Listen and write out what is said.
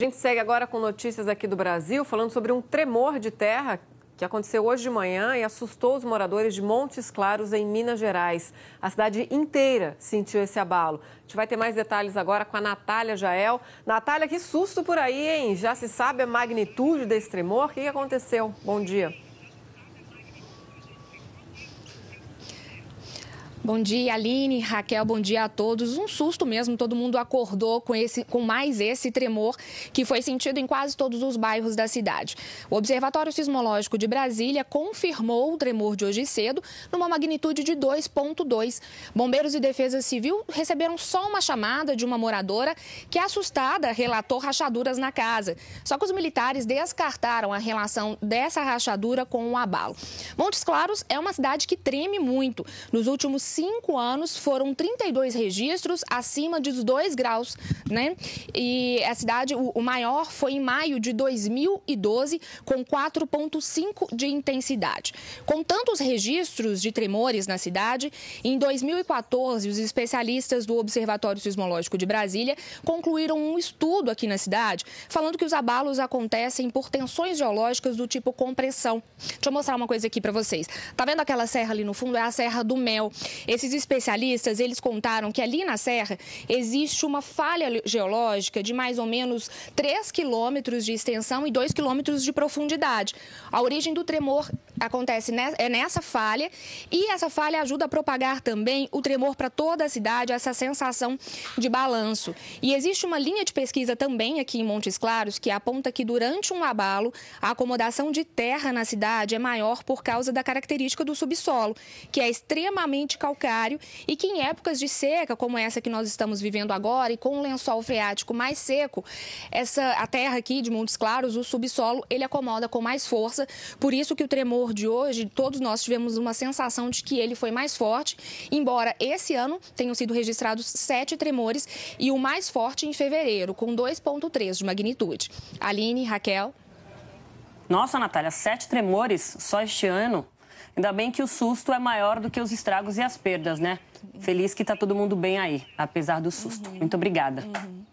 A gente segue agora com notícias aqui do Brasil, falando sobre um tremor de terra que aconteceu hoje de manhã e assustou os moradores de Montes Claros, em Minas Gerais. A cidade inteira sentiu esse abalo. A gente vai ter mais detalhes agora com a Natália Jael. Natália, que susto por aí, hein? Já se sabe a magnitude desse tremor? O que aconteceu? Bom dia. Bom dia, Aline, Raquel, bom dia a todos. Um susto mesmo, todo mundo acordou com, esse, com mais esse tremor que foi sentido em quase todos os bairros da cidade. O Observatório Sismológico de Brasília confirmou o tremor de hoje cedo numa magnitude de 2,2. Bombeiros e Defesa Civil receberam só uma chamada de uma moradora que, assustada, relatou rachaduras na casa. Só que os militares descartaram a relação dessa rachadura com o um abalo. Montes Claros é uma cidade que treme muito. Nos últimos cinco anos foram 32 registros acima dos 2 graus, né? E a cidade, o, o maior foi em maio de 2012, com 4,5 de intensidade. Com tantos registros de tremores na cidade, em 2014, os especialistas do Observatório Sismológico de Brasília concluíram um estudo aqui na cidade falando que os abalos acontecem por tensões geológicas do tipo compressão. Deixa eu mostrar uma coisa aqui para vocês. Tá vendo aquela serra ali no fundo? É a Serra do Mel. Esses especialistas, eles contaram que ali na serra existe uma falha geológica de mais ou menos 3 quilômetros de extensão e 2 quilômetros de profundidade. A origem do tremor acontece é nessa falha e essa falha ajuda a propagar também o tremor para toda a cidade, essa sensação de balanço. E existe uma linha de pesquisa também aqui em Montes Claros que aponta que durante um abalo a acomodação de terra na cidade é maior por causa da característica do subsolo, que é extremamente calcário e que em épocas de seca, como essa que nós estamos vivendo agora e com um lençol freático mais seco, essa a terra aqui de Montes Claros, o subsolo, ele acomoda com mais força, por isso que o tremor de hoje, todos nós tivemos uma sensação de que ele foi mais forte, embora esse ano tenham sido registrados sete tremores e o mais forte em fevereiro, com 2,3 de magnitude. Aline, Raquel. Nossa, Natália, sete tremores só este ano. Ainda bem que o susto é maior do que os estragos e as perdas, né? Feliz que está todo mundo bem aí, apesar do susto. Uhum. Muito obrigada. Uhum.